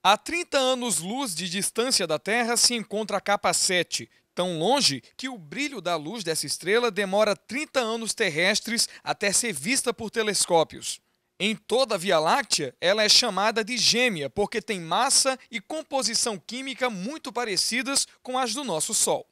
A 30 anos-luz de distância da Terra se encontra a capa 7, tão longe que o brilho da luz dessa estrela demora 30 anos terrestres até ser vista por telescópios. Em toda a Via Láctea, ela é chamada de gêmea porque tem massa e composição química muito parecidas com as do nosso Sol.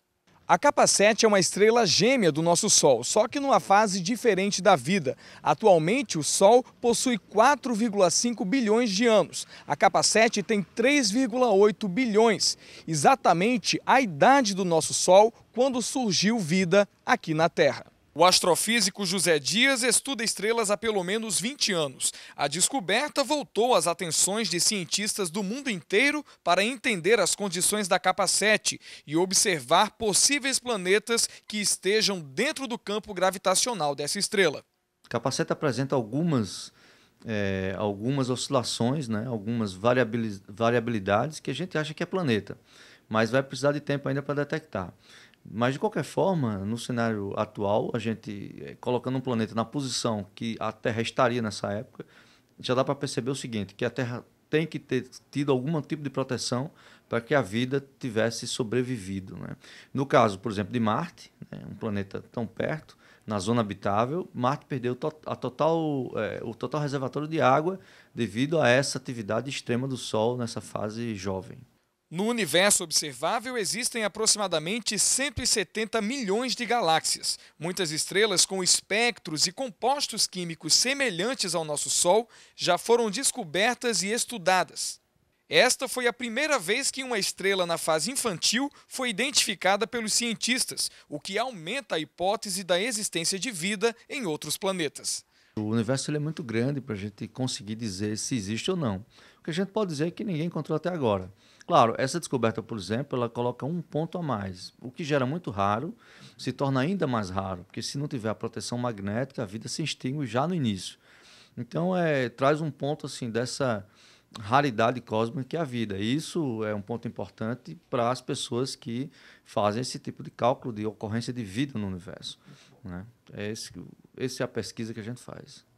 A capa 7 é uma estrela gêmea do nosso Sol, só que numa fase diferente da vida. Atualmente, o Sol possui 4,5 bilhões de anos. A capa 7 tem 3,8 bilhões, exatamente a idade do nosso Sol quando surgiu vida aqui na Terra. O astrofísico José Dias estuda estrelas há pelo menos 20 anos. A descoberta voltou as atenções de cientistas do mundo inteiro para entender as condições da capa 7 e observar possíveis planetas que estejam dentro do campo gravitacional dessa estrela. capa 7 apresenta algumas, é, algumas oscilações, né? algumas variabilidades que a gente acha que é planeta, mas vai precisar de tempo ainda para detectar. Mas, de qualquer forma, no cenário atual, a gente eh, colocando um planeta na posição que a Terra estaria nessa época, já dá para perceber o seguinte: que a Terra tem que ter tido algum tipo de proteção para que a vida tivesse sobrevivido. Né? No caso, por exemplo, de Marte, né? um planeta tão perto, na zona habitável, Marte perdeu a total, é, o total reservatório de água devido a essa atividade extrema do Sol nessa fase jovem. No universo observável existem aproximadamente 170 milhões de galáxias. Muitas estrelas com espectros e compostos químicos semelhantes ao nosso Sol já foram descobertas e estudadas. Esta foi a primeira vez que uma estrela na fase infantil foi identificada pelos cientistas, o que aumenta a hipótese da existência de vida em outros planetas. O universo é muito grande para a gente conseguir dizer se existe ou não. O que a gente pode dizer é que ninguém encontrou até agora. Claro, essa descoberta, por exemplo, ela coloca um ponto a mais, o que gera muito raro, se torna ainda mais raro, porque se não tiver a proteção magnética, a vida se extingue já no início. Então, é, traz um ponto assim dessa raridade cósmica que é a vida. isso é um ponto importante para as pessoas que fazem esse tipo de cálculo de ocorrência de vida no universo. Né? É esse, esse é a pesquisa que a gente faz.